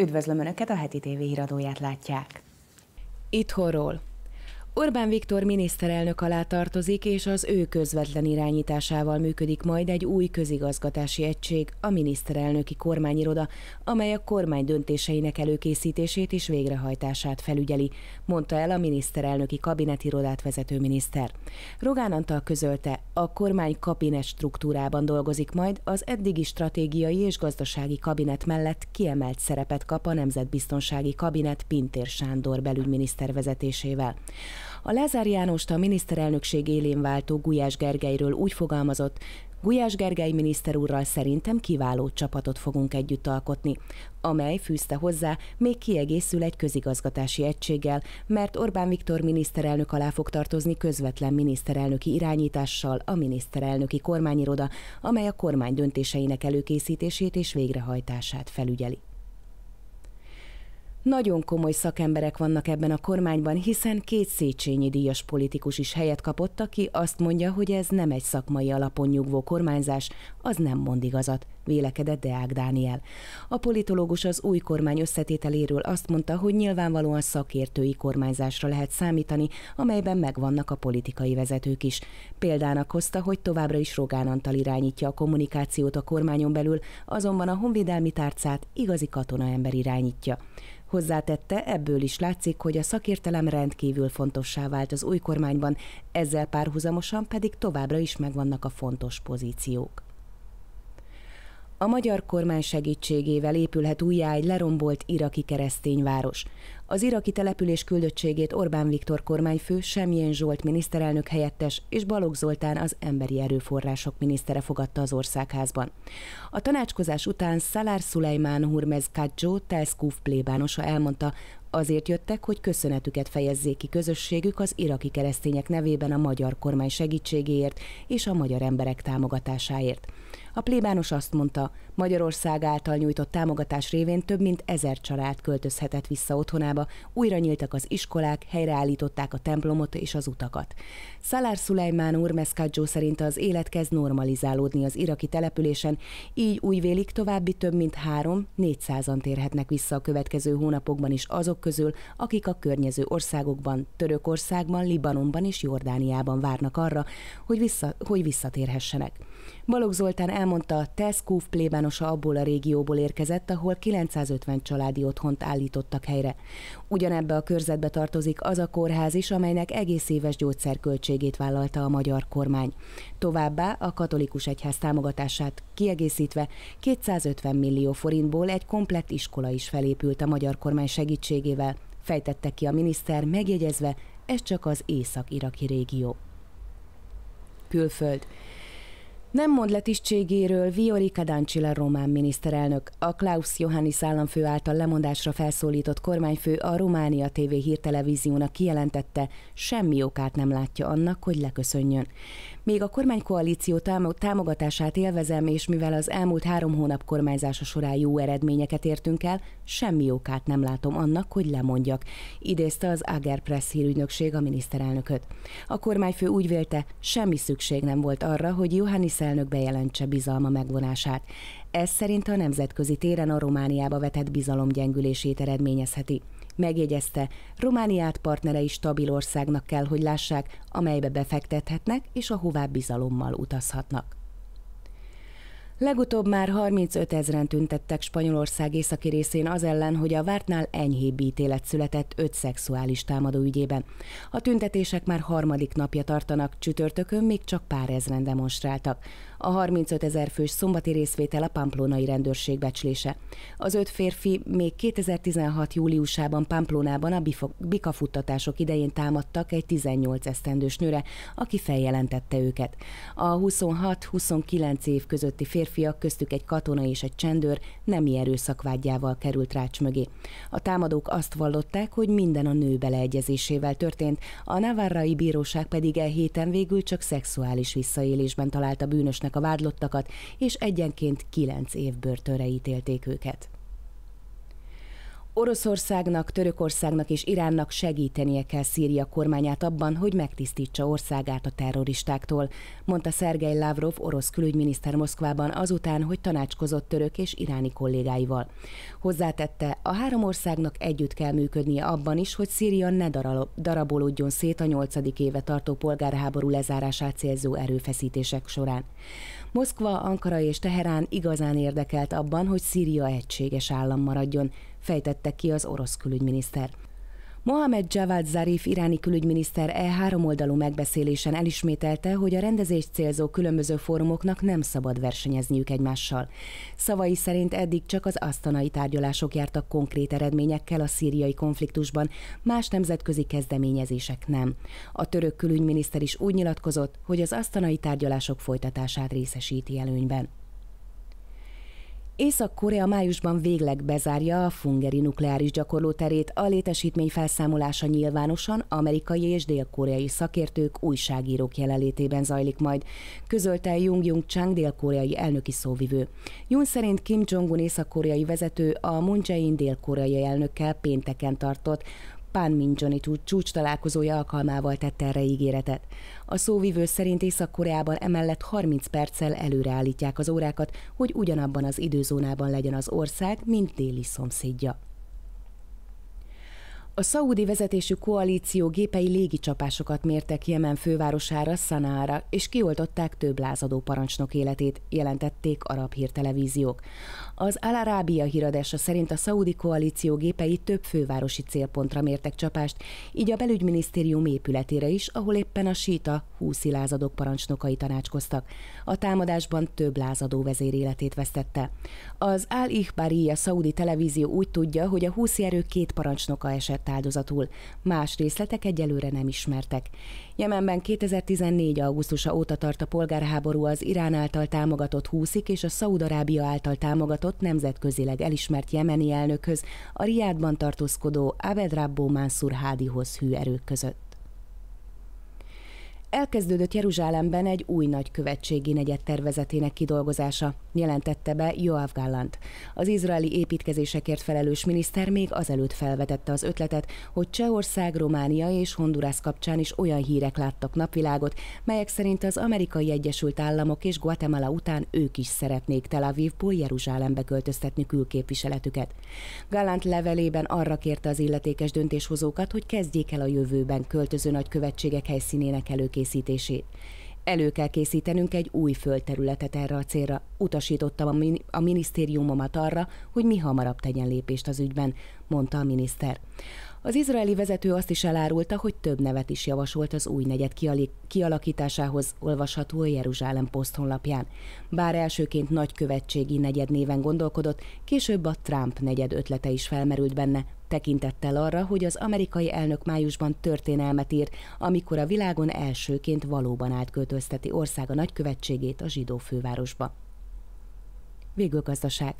Üdvözlöm Önöket, a heti TV híradóját látják. Itthonról. Orbán Viktor miniszterelnök alá tartozik, és az ő közvetlen irányításával működik majd egy új közigazgatási egység, a miniszterelnöki kormányiroda, amely a kormány döntéseinek előkészítését és végrehajtását felügyeli, mondta el a miniszterelnöki kabinetirodát vezető miniszter. Rogán Antal közölte, a kormány kabinet struktúrában dolgozik majd, az eddigi stratégiai és gazdasági kabinet mellett kiemelt szerepet kap a nemzetbiztonsági kabinet Pintér Sándor belügyminiszter vezetésével. A Lázár Jánost a miniszterelnökség élén váltó Gulyás Gergelyről úgy fogalmazott, Gulyás Gergely miniszter úrral szerintem kiváló csapatot fogunk együtt alkotni, amely fűzte hozzá, még kiegészül egy közigazgatási egységgel, mert Orbán Viktor miniszterelnök alá fog tartozni közvetlen miniszterelnöki irányítással a miniszterelnöki kormányiroda, amely a kormány döntéseinek előkészítését és végrehajtását felügyeli. Nagyon komoly szakemberek vannak ebben a kormányban, hiszen két Széchenyi díjas politikus is helyet kapott, aki azt mondja, hogy ez nem egy szakmai alapon nyugvó kormányzás, az nem mond igazat, vélekedett Deák Dániel. A politológus az új kormány összetételéről azt mondta, hogy nyilvánvalóan szakértői kormányzásra lehet számítani, amelyben megvannak a politikai vezetők is. Példának hozta, hogy továbbra is Rogán Antal irányítja a kommunikációt a kormányon belül, azonban a honvédelmi tárcát igazi katonaember irányítja. Hozzátette, ebből is látszik, hogy a szakértelem rendkívül fontossá vált az új kormányban, ezzel párhuzamosan pedig továbbra is megvannak a fontos pozíciók. A magyar kormány segítségével épülhet újjá egy lerombolt iraki keresztényváros. Az iraki település küldöttségét Orbán Viktor kormányfő, Semjén Zsolt miniszterelnök helyettes és Balogh Zoltán az emberi erőforrások minisztere fogadta az országházban. A tanácskozás után Szalár Szulejmán Hurmez Kadzsó, Telszkúf plébánosa elmondta, Azért jöttek, hogy köszönetüket fejezzék ki közösségük az iraki keresztények nevében a magyar kormány segítségéért és a magyar emberek támogatásáért. A plébános azt mondta, Magyarország által nyújtott támogatás révén több mint ezer család költözhetett vissza otthonába, újra nyíltak az iskolák, helyreállították a templomot és az utakat. Szalár Szulajmán úr Meszkádzsó szerint az élet kezd normalizálódni az iraki településen, így úgy vélik további több mint három, 400-an térhetnek vissza a következő hónapokban is azok közül, akik a környező országokban, Törökországban, Libanonban és Jordániában várnak arra, hogy, vissza, hogy visszatérhessenek. Balogh Zoltán elmondta, Tess Kúf plébánosa abból a régióból érkezett, ahol 950 családi otthont állítottak helyre. Ugyanebbe a körzetbe tartozik az a kórház is, amelynek egész éves gyógyszerköltségét vállalta a magyar kormány. Továbbá a katolikus egyház támogatását kiegészítve 250 millió forintból egy komplett iskola is felépült a magyar kormány segítségével, fejtette ki a miniszter, megjegyezve, ez csak az észak-iraki régió. Külföld. Nem mond le tisztségéről Viori Dancila román miniszterelnök. A Klaus Johannis államfő által lemondásra felszólított kormányfő a Románia TV hírtelevíziónak kijelentette, semmi okát nem látja annak, hogy leköszönjön. Még a kormánykoalíció támogatását élvezem, és mivel az elmúlt három hónap kormányzása során jó eredményeket értünk el, semmi okát nem látom annak, hogy lemondjak, idézte az Ager Press hírügynökség a miniszterelnököt. A kormányfő úgy vélte, semmi szükség nem volt arra, hogy Johannis orosz elnök bejelentse bizalma megvonását. Ez szerint a nemzetközi téren a Romániába vetett bizalom gyengülését eredményezheti. Megjegyezte, Romániát partnerei stabil országnak kell, hogy lássák, amelybe befektethetnek és ahová bizalommal utazhatnak. Legutóbb már 35 ezeren tüntettek Spanyolország északi részén az ellen, hogy a vártnál enyhébb ítélet született öt szexuális támadó ügyében. A tüntetések már harmadik napja tartanak, csütörtökön még csak pár ezren demonstráltak. A 35 ezer fős szombati részvétel a pamplónai rendőrség becslése. Az öt férfi még 2016. júliusában Pamplónában a bikafuttatások idején támadtak egy 18 esztendős nőre, aki feljelentette őket. A 26-29 év közötti férfi férfiak, köztük egy katona és egy csendőr nemi erőszakvágyával került rács mögé. A támadók azt vallották, hogy minden a nő beleegyezésével történt, a Navarrai Bíróság pedig el héten végül csak szexuális visszaélésben találta bűnösnek a vádlottakat, és egyenként kilenc év börtönre ítélték őket. Oroszországnak, Törökországnak és Iránnak segítenie kell Szíria kormányát abban, hogy megtisztítsa országát a terroristáktól, mondta Szergej Lavrov orosz külügyminiszter Moszkvában azután, hogy tanácskozott török és iráni kollégáival. Hozzátette, a három országnak együtt kell működnie abban is, hogy Szíria ne darabolódjon szét a nyolcadik éve tartó polgárháború lezárását célzó erőfeszítések során. Moszkva, Ankara és Teherán igazán érdekelt abban, hogy Szíria egységes állam maradjon, fejtette ki az orosz külügyminiszter. Mohamed Javad Zarif iráni külügyminiszter e háromoldalú megbeszélésen elismételte, hogy a rendezést célzó különböző fórumoknak nem szabad versenyezniük egymással. Szavai szerint eddig csak az asztanai tárgyalások jártak konkrét eredményekkel a szíriai konfliktusban, más nemzetközi kezdeményezések nem. A török külügyminiszter is úgy nyilatkozott, hogy az asztanai tárgyalások folytatását részesíti előnyben. Észak-Korea májusban végleg bezárja a Fungeri nukleáris gyakorlóterét, a létesítmény felszámolása nyilvánosan amerikai és dél-koreai szakértők, újságírók jelenlétében zajlik majd, közölte Jung Jung Chang dél-koreai elnöki szóvivő. Jun szerint Kim Jong-un észak-koreai vezető a Moon Jae-in dél-koreai elnökkel pénteken tartott Panmunjomi csúcs találkozója alkalmával tette erre ígéretet. A szóvivő szerint Észak-Koreában emellett 30 perccel előreállítják az órákat, hogy ugyanabban az időzónában legyen az ország, mint déli szomszédja. A szaudi vezetésű koalíció gépei légicsapásokat mértek Jemen fővárosára, Sanaára, és kioltották több lázadó parancsnok életét, jelentették arab hírtelevíziók. Az Al-Arabia híradása szerint a szaudi koalíció gépei több fővárosi célpontra mértek csapást, így a belügyminisztérium épületére is, ahol éppen a síta 20 lázadók parancsnokai tanácskoztak. A támadásban több lázadó vezér életét vesztette. Az al a szaudi televízió úgy tudja, hogy a 20 erő két parancsnoka esett áldozatul. Más részletek egyelőre nem ismertek. Jemenben 2014. augusztusa óta tart a polgárháború az Irán által támogatott húszik és a Szaudarábia által támogatott nemzetközileg elismert jemeni elnökhöz, a Riádban tartózkodó Aved Rabbo Mansur Hádihoz hű erők között. Elkezdődött Jeruzsálemben egy új nagykövetségi negyed tervezetének kidolgozása, jelentette be Joav Gallant. Az izraeli építkezésekért felelős miniszter még azelőtt felvetette az ötletet, hogy Csehország, Románia és Hondurász kapcsán is olyan hírek láttak napvilágot, melyek szerint az amerikai Egyesült Államok és Guatemala után ők is szeretnék Tel Avivból Jeruzsálembe költöztetni külképviseletüket. Gallant levelében arra kérte az illetékes döntéshozókat, hogy kezdjék el a jövőben költöző nagykövetségek helyszínének előkészítését előkészítését. Elő kell készítenünk egy új földterületet erre a célra. Utasítottam a, min- a minisztériumomat arra, hogy mi hamarabb tegyen lépést az ügyben, mondta a miniszter. Az izraeli vezető azt is elárulta, hogy több nevet is javasolt az új negyed kialakításához, olvasható a Jeruzsálem Post honlapján. Bár elsőként nagykövetségi negyed néven gondolkodott, később a Trump negyed ötlete is felmerült benne, tekintettel arra, hogy az amerikai elnök májusban történelmet ír, amikor a világon elsőként valóban átköltözteti országa nagykövetségét a zsidó fővárosba. Végül gazdaság.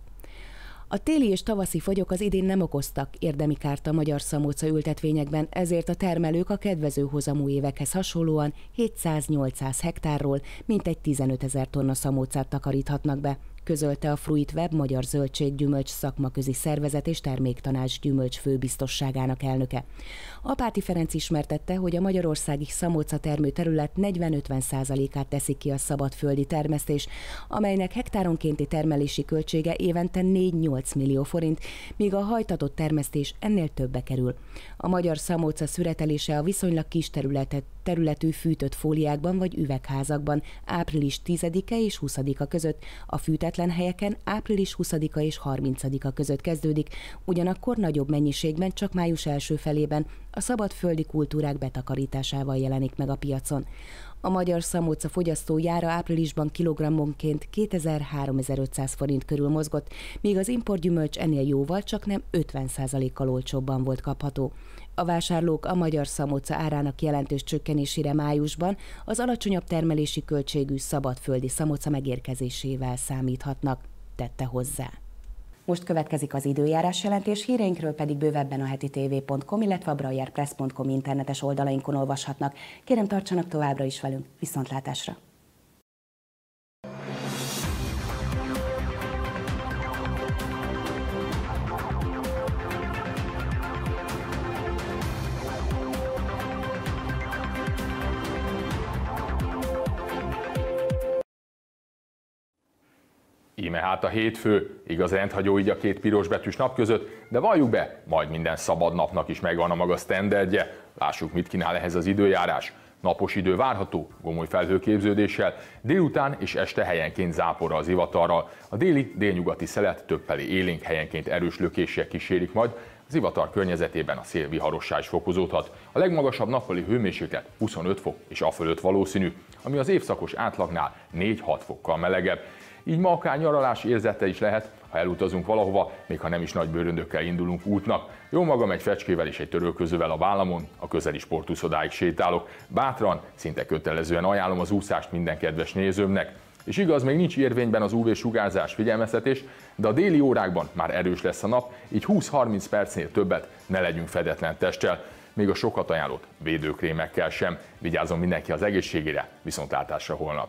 A téli és tavaszi fagyok az idén nem okoztak érdemi kárt a magyar szamóca ültetvényekben, ezért a termelők a kedvező hozamú évekhez hasonlóan 700-800 hektárról mintegy 15 ezer tonna szamócát takaríthatnak be közölte a Fruit Web Magyar Zöldség Gyümölcs Szakmaközi Szervezet és Terméktanács Gyümölcs Főbiztosságának elnöke. Apáti Ferenc ismertette, hogy a magyarországi szamóca terület 40-50%-át teszik ki a szabadföldi termesztés, amelynek hektáronkénti termelési költsége évente 4-8 millió forint, míg a hajtatott termesztés ennél többe kerül. A magyar szamóca szüretelése a viszonylag kis területet területű fűtött fóliákban vagy üvegházakban április 10-e és 20-a között, a fűtetlen ismeretlen helyeken április 20-a és 30-a között kezdődik, ugyanakkor nagyobb mennyiségben csak május első felében a szabadföldi kultúrák betakarításával jelenik meg a piacon. A magyar szamóca jára áprilisban kilogrammonként 2000 forint körül mozgott, míg az importgyümölcs ennél jóval csak nem 50%-kal olcsóbban volt kapható. A vásárlók a magyar szamóca árának jelentős csökkenésére májusban az alacsonyabb termelési költségű szabadföldi szamóca megérkezésével számíthatnak, tette hozzá. Most következik az időjárás jelentés, híreinkről pedig bővebben a heti tv.com, illetve a brajerpress.com internetes oldalainkon olvashatnak. Kérem tartsanak továbbra is velünk, viszontlátásra! Íme hát a hétfő, igaz rendhagyó így a két piros betűs nap között, de valljuk be, majd minden szabad napnak is megvan a maga sztenderdje. Lássuk, mit kínál ehhez az időjárás. Napos idő várható, gomoly felhőképződéssel, délután és este helyenként zápora az ivatarral. A déli, délnyugati szelet több felé élénk helyenként erős lökések kísérik majd, az ivatar környezetében a szél viharossá is fokozódhat. A legmagasabb nappali hőmérséklet 25 fok és a fölött valószínű, ami az évszakos átlagnál 4-6 fokkal melegebb. Így ma akár nyaralás érzete is lehet, ha elutazunk valahova, még ha nem is nagy bőröndökkel indulunk útnak. Jó magam egy fecskével és egy törölközővel a vállamon, a közeli sportuszodáig sétálok. Bátran, szinte kötelezően ajánlom az úszást minden kedves nézőmnek. És igaz, még nincs érvényben az UV-sugárzás figyelmeztetés, de a déli órákban már erős lesz a nap, így 20-30 percnél többet ne legyünk fedetlen testtel, még a sokat ajánlott védőkrémekkel sem. Vigyázzon mindenki az egészségére, viszontlátásra holnap!